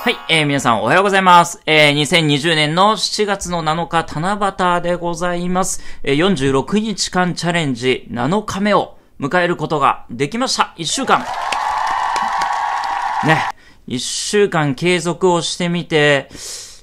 はい、えー、皆さんおはようございます。えー、2020年の7月の7日七夕でございます。えー、46日間チャレンジ7日目を迎えることができました。1週間。ね、1週間継続をしてみて、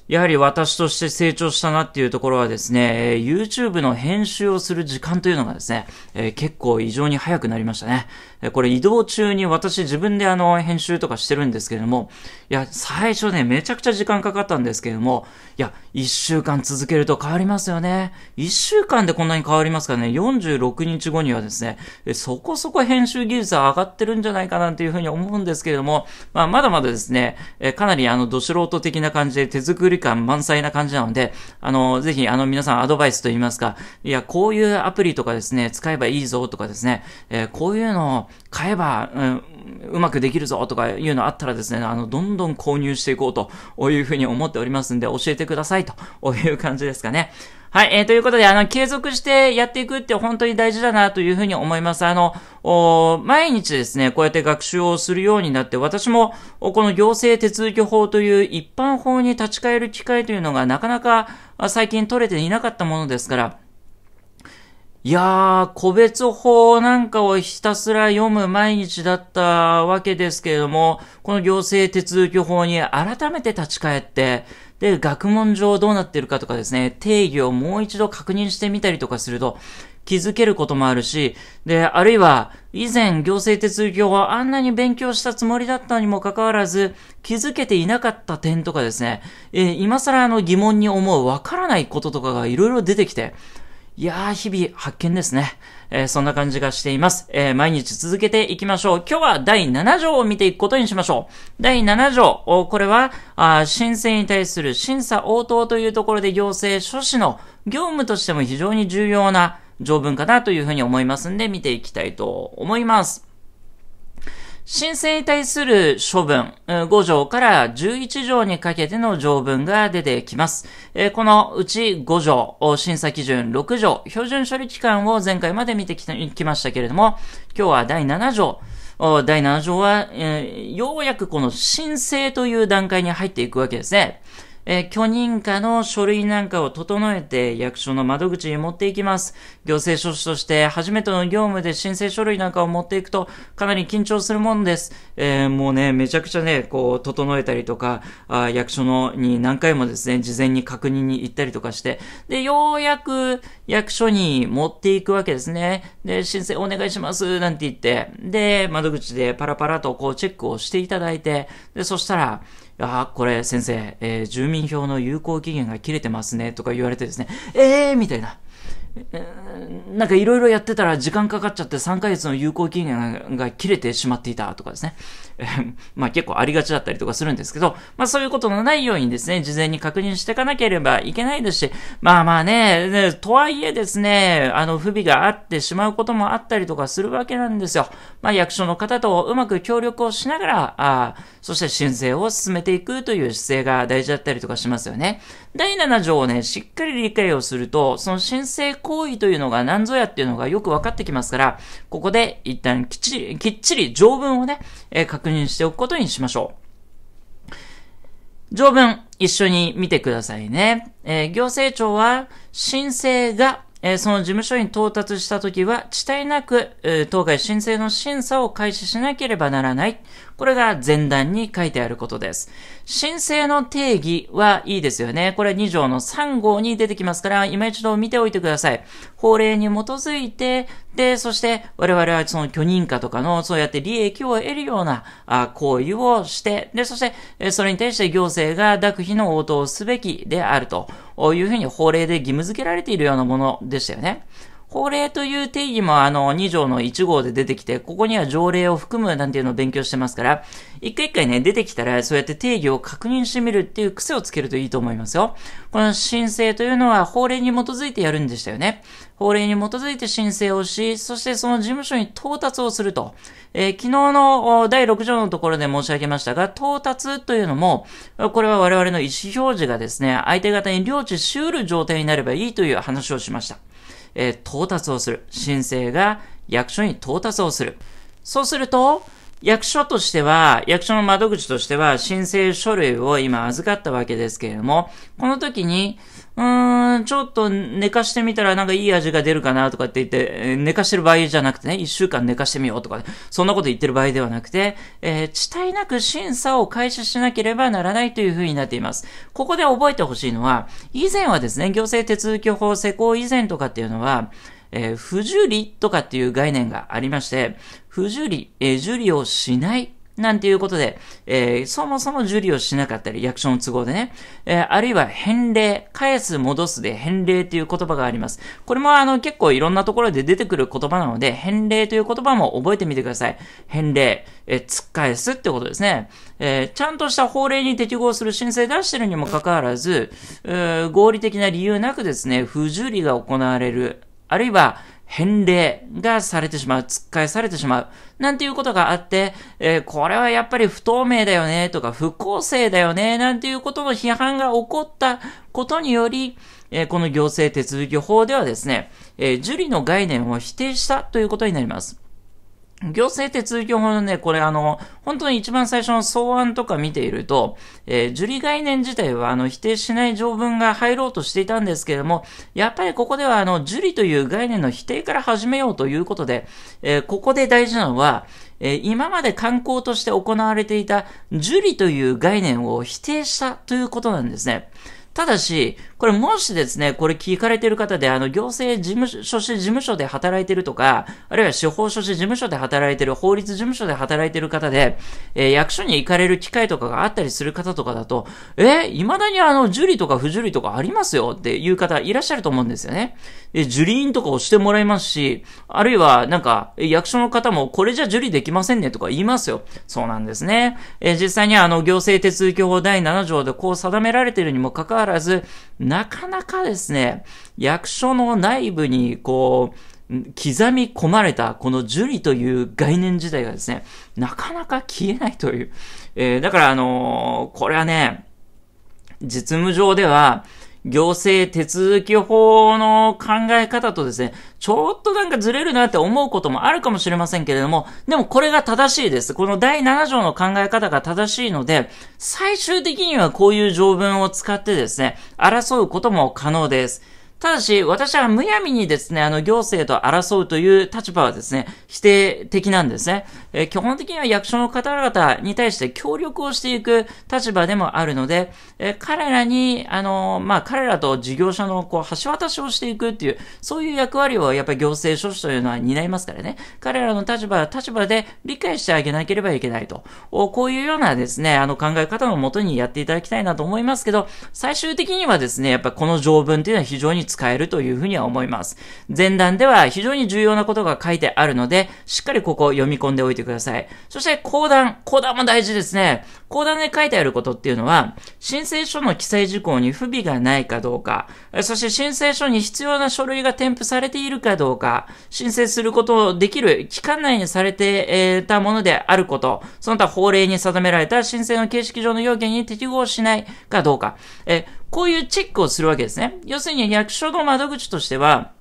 やはり私として成長したなっていうところはですね、えー、YouTube の編集をする時間というのがですね、えー、結構異常に早くなりましたね。えー、これ移動中に私自分であの編集とかしてるんですけれども、いや、最初ね、めちゃくちゃ時間かかったんですけれども、いや、1週間続けると変わりますよね。1週間でこんなに変わりますからね、46日後にはですね、そこそこ編集技術は上がってるんじゃないかなっていうふうに思うんですけれども、まあ、まだまだですね、えー、かなりあの、ど素人的な感じで手作りび感満載な感じなので、あの、ぜひ、あの、皆さんアドバイスと言いますか、いや、こういうアプリとかですね、使えばいいぞとかですね、えー、こういうのを買えば、うん、うまくできるぞとかいうのあったらですね、あの、どんどん購入していこうというふうに思っておりますんで、教えてくださいという感じですかね。はい、えー、ということで、あの、継続してやっていくって本当に大事だなというふうに思います。あの、お毎日ですね、こうやって学習をするようになって、私も、この行政手続き法という一般法に立ち返る機会というのがなかなか最近取れていなかったものですから、いやー、個別法なんかをひたすら読む毎日だったわけですけれども、この行政手続き法に改めて立ち返って、で、学問上どうなってるかとかですね、定義をもう一度確認してみたりとかすると、気づけることもあるし、で、あるいは、以前行政手続きをあんなに勉強したつもりだったにもかかわらず、気づけていなかった点とかですね、えー、今更あの疑問に思うわからないこととかがいろいろ出てきて、いやー、日々発見ですね。えー、そんな感じがしています。えー、毎日続けていきましょう。今日は第7条を見ていくことにしましょう。第7条、これは、あ申請に対する審査応答というところで行政書士の業務としても非常に重要な条文かなというふうに思いますんで見ていきたいと思います。申請に対する処分、5条から11条にかけての条文が出てきます。このうち5条、審査基準6条、標準処理期間を前回まで見てきましたけれども、今日は第7条、第7条は、ようやくこの申請という段階に入っていくわけですね。えー、許認可の書類なんかを整えて役所の窓口に持っていきます。行政書士として初めての業務で申請書類なんかを持っていくとかなり緊張するもんです。えー、もうね、めちゃくちゃね、こう、整えたりとか、あ役所のに何回もですね、事前に確認に行ったりとかして、で、ようやく役所に持っていくわけですね。で、申請お願いしますなんて言って、で、窓口でパラパラとこうチェックをしていただいて、で、そしたら、あ、これ先生、えー、住民票の有効期限が切れてますねとか言われてですね、えーみたいな。なんかいろいろやってたら時間かかっちゃって3ヶ月の有効期限が切れてしまっていたとかですね。まあ結構ありがちだったりとかするんですけど、まあそういうことのないようにですね、事前に確認していかなければいけないですし、まあまあね、ねとはいえですね、あの不備があってしまうこともあったりとかするわけなんですよ。まあ役所の方とうまく協力をしながら、あそして申請を進めていくという姿勢が大事だったりとかしますよね。第7条をね、しっかり理解をすると、その申請行為というのが何ぞやっていうのがよく分かってきますから、ここで一旦きっちり、きっちり条文をね、えー、確認しておくことにしましょう。条文、一緒に見てくださいね。えー、行政庁は、申請が、えー、その事務所に到達したときは、遅滞なく、えー、当該申請の審査を開始しなければならない。これが前段に書いてあることです。申請の定義はいいですよね。これ2条の3号に出てきますから、今一度見ておいてください。法令に基づいて、で、そして我々はその許認可とかの、そうやって利益を得るようなあ行為をして、で、そして、それに対して行政が諾費の応答をすべきであるというふうに法令で義務付けられているようなものでしたよね。法令という定義もあの2条の1号で出てきて、ここには条例を含むなんていうのを勉強してますから、一回一回ね、出てきたらそうやって定義を確認してみるっていう癖をつけるといいと思いますよ。この申請というのは法令に基づいてやるんでしたよね。法令に基づいて申請をし、そしてその事務所に到達をすると。えー、昨日の第6条のところで申し上げましたが、到達というのも、これは我々の意思表示がですね、相手方に領地し得る状態になればいいという話をしました。えー、到達をする。申請が役所に到達をする。そうすると、役所としては、役所の窓口としては、申請書類を今預かったわけですけれども、この時に、うーん、ちょっと寝かしてみたらなんかいい味が出るかなとかって言って、寝かしてる場合じゃなくてね、一週間寝かしてみようとか、そんなこと言ってる場合ではなくて、えー、地体なく審査を開始しなければならないというふうになっています。ここで覚えてほしいのは、以前はですね、行政手続き法施行以前とかっていうのは、えー、不受理とかっていう概念がありまして、不受理、えー、受理をしないなんていうことで、えー、そもそも受理をしなかったり、役所の都合でね、えー、あるいは返礼、返す、戻すで返礼という言葉があります。これもあの結構いろんなところで出てくる言葉なので、返礼という言葉も覚えてみてください。返礼、えー、突っ返すってことですね。えー、ちゃんとした法令に適合する申請出してるにもかかわらず、え合理的な理由なくですね、不受理が行われる。あるいは、返礼がされてしまう、つっかえされてしまう、なんていうことがあって、えー、これはやっぱり不透明だよね、とか不公正だよね、なんていうことの批判が起こったことにより、えー、この行政手続き法ではですね、えー、受理の概念を否定したということになります。行政手続き法のね、これあの、本当に一番最初の草案とか見ていると、えー、受理概念自体はあの、否定しない条文が入ろうとしていたんですけれども、やっぱりここではあの、受理という概念の否定から始めようということで、えー、ここで大事なのは、えー、今まで観光として行われていた受理という概念を否定したということなんですね。ただし、これもしですね、これ聞かれてる方で、あの、行政事務所事務所で働いてるとか、あるいは司法書士事務所で働いてる、法律事務所で働いてる方で、えー、役所に行かれる機会とかがあったりする方とかだと、えー、未だにあの、受理とか不受理とかありますよっていう方いらっしゃると思うんですよね。え、受理員とかをしてもらいますし、あるいは、なんか、役所の方も、これじゃ受理できませんねとか言いますよ。そうなんですね。え実際にあの、行政手続き法第7条でこう定められているにもかかわらず、なかなかですね、役所の内部にこう、刻み込まれたこの樹理という概念自体がですね、なかなか消えないという。えー、だからあのー、これはね、実務上では、行政手続き法の考え方とですね、ちょっとなんかずれるなって思うこともあるかもしれませんけれども、でもこれが正しいです。この第7条の考え方が正しいので、最終的にはこういう条文を使ってですね、争うことも可能です。ただし、私はむやみにですね、あの、行政と争うという立場はですね、否定的なんですね。えー、基本的には役所の方々に対して協力をしていく立場でもあるので、えー、彼らに、あのー、まあ、彼らと事業者の、こう、橋渡しをしていくっていう、そういう役割をやっぱり行政書士というのは担いますからね。彼らの立場、は立場で理解してあげなければいけないと。こういうようなですね、あの、考え方のもとにやっていただきたいなと思いますけど、最終的にはですね、やっぱこの条文っていうのは非常に使えるというふうには思います。前段では非常に重要なことが書いてあるので、しっかりここを読み込んでおいてください。そして後段、後段も大事ですね。後段で書いてあることっていうのは、申請書の記載事項に不備がないかどうか、そして申請書に必要な書類が添付されているかどうか、申請することをできる期間内にされてたものであること、その他法令に定められた申請の形式上の要件に適合しないかどうか、えこういうチェックをするわけですね。要するに役所の窓口としては、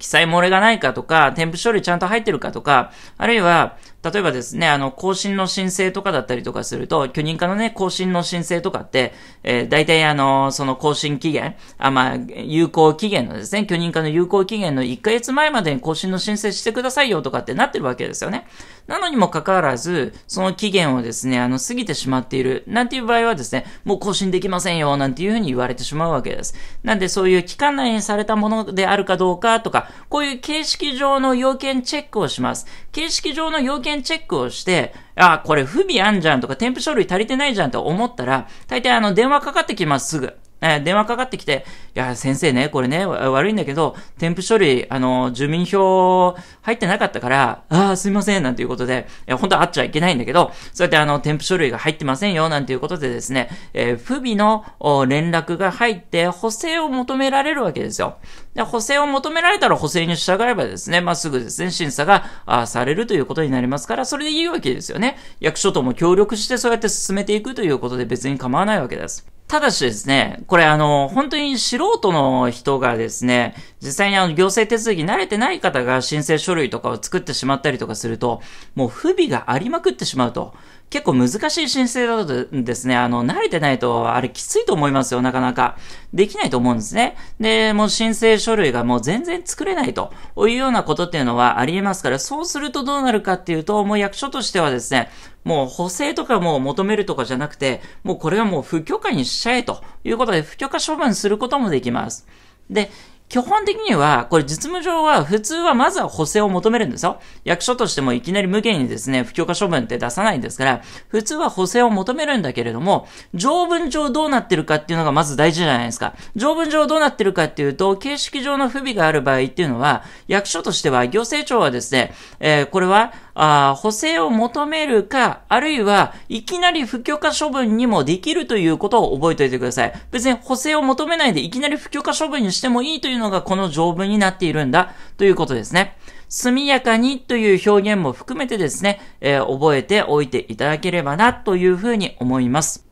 記載漏れがないかとか、添付書類ちゃんと入ってるかとか、あるいは、例えばですね、あの、更新の申請とかだったりとかすると、許認可のね、更新の申請とかって、えー、大体あの、その更新期限、あ、まあ、有効期限のですね、許認可の有効期限の1ヶ月前までに更新の申請してくださいよとかってなってるわけですよね。なのにもかかわらず、その期限をですね、あの、過ぎてしまっている、なんていう場合はですね、もう更新できませんよ、なんていうふうに言われてしまうわけです。なんでそういう期間内にされたものであるかどうかとか、こういう形式上の要件チェックをします。形式上の要件件チェックをして、あ、これ不備あんじゃんとか添付書類足りてないじゃんと思ったら、大体あの電話かかってきます、すぐ。えー、電話かかってきて、いや、先生ね、これね、悪いんだけど、添付書類、あの、住民票入ってなかったから、ああ、すいません、なんていうことで、いや、本当はあっちゃいけないんだけど、そうやってあの、添付書類が入ってませんよ、なんていうことでですね、えー、不備の連絡が入って、補正を求められるわけですよ。で、補正を求められたら補正に従えばですね、まあ、すぐですね、審査があされるということになりますから、それでいいわけですよね。役所とも協力してそうやって進めていくということで別に構わないわけです。ただしですね、これあの、本当に素人の人がですね、実際にあの行政手続き慣れてない方が申請書類とかを作ってしまったりとかすると、もう不備がありまくってしまうと、結構難しい申請だとですね、あの、慣れてないと、あれきついと思いますよ、なかなか。できないと思うんですね。で、もう申請書類がもう全然作れないというようなことっていうのはありえますから、そうするとどうなるかっていうと、もう役所としてはですね、もう補正とかも求めるとかじゃなくて、もうこれはもう不許可にしちゃえということで、不許可処分することもできます。で、基本的には、これ実務上は普通はまずは補正を求めるんですよ。役所としてもいきなり無限にですね、不許可処分って出さないんですから、普通は補正を求めるんだけれども、条文上どうなってるかっていうのがまず大事じゃないですか。条文上どうなってるかっていうと、形式上の不備がある場合っていうのは、役所としては行政庁はですね、えー、これは、あ補正を求めるか、あるいはいきなり不許可処分にもできるということを覚えておいてください。別に補正を求めないでいきなり不許可処分にしてもいいというのがこの条文になっているんだということですね。速やかにという表現も含めてですね、えー、覚えておいていただければなというふうに思います。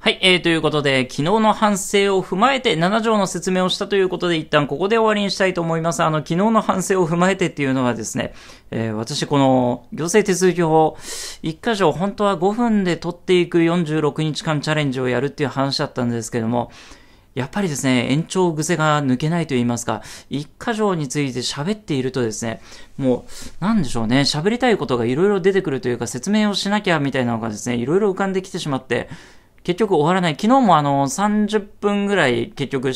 はい、えー、ということで、昨日の反省を踏まえて7条の説明をしたということで、一旦ここで終わりにしたいと思います。あの、昨日の反省を踏まえてっていうのはですね、えー、私この行政手続き法、1箇所本当は5分で取っていく46日間チャレンジをやるっていう話だったんですけども、やっぱりですね、延長癖が抜けないと言いますか、一箇条について喋っているとですね、もう、なんでしょうね、喋りたいことがいろいろ出てくるというか、説明をしなきゃみたいなのがですね、いろいろ浮かんできてしまって、結局終わらない。昨日もあの、30分ぐらい結局え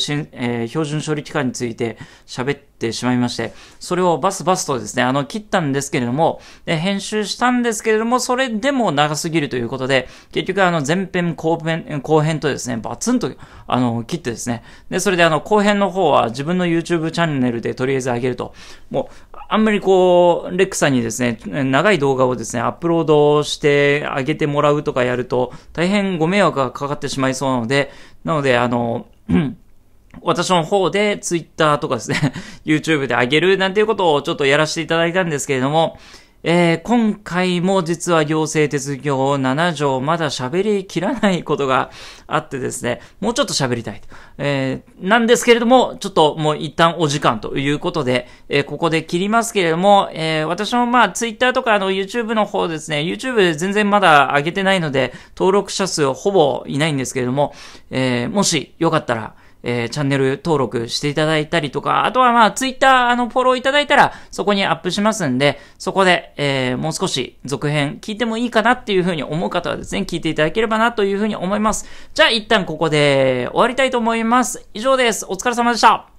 ー、標準処理期間について喋ってってしまいまして、それをバスバスとですね、あの、切ったんですけれども、編集したんですけれども、それでも長すぎるということで、結局あの、前編後編、後編とですね、バツンと、あの、切ってですね、で、それであの、後編の方は自分の YouTube チャンネルでとりあえず上げると、もう、あんまりこう、レックさんにですね、長い動画をですね、アップロードしてあげてもらうとかやると、大変ご迷惑がかかってしまいそうなので、なので、あの、私の方で Twitter とかですね、YouTube であげるなんていうことをちょっとやらせていただいたんですけれども、えー、今回も実は行政手続き法7条まだ喋りきらないことがあってですね、もうちょっと喋りたいえー、なんですけれども、ちょっともう一旦お時間ということで、えー、ここで切りますけれども、えー、私もまあ Twitter とかあの YouTube の方ですね、YouTube 全然まだ上げてないので、登録者数ほぼいないんですけれども、えー、もしよかったら、えー、チャンネル登録していただいたりとか、あとはまあ、ツイッター、の、フォローいただいたら、そこにアップしますんで、そこで、えー、もう少し続編聞いてもいいかなっていうふうに思う方はですね、聞いていただければなというふうに思います。じゃあ、一旦ここで終わりたいと思います。以上です。お疲れ様でした。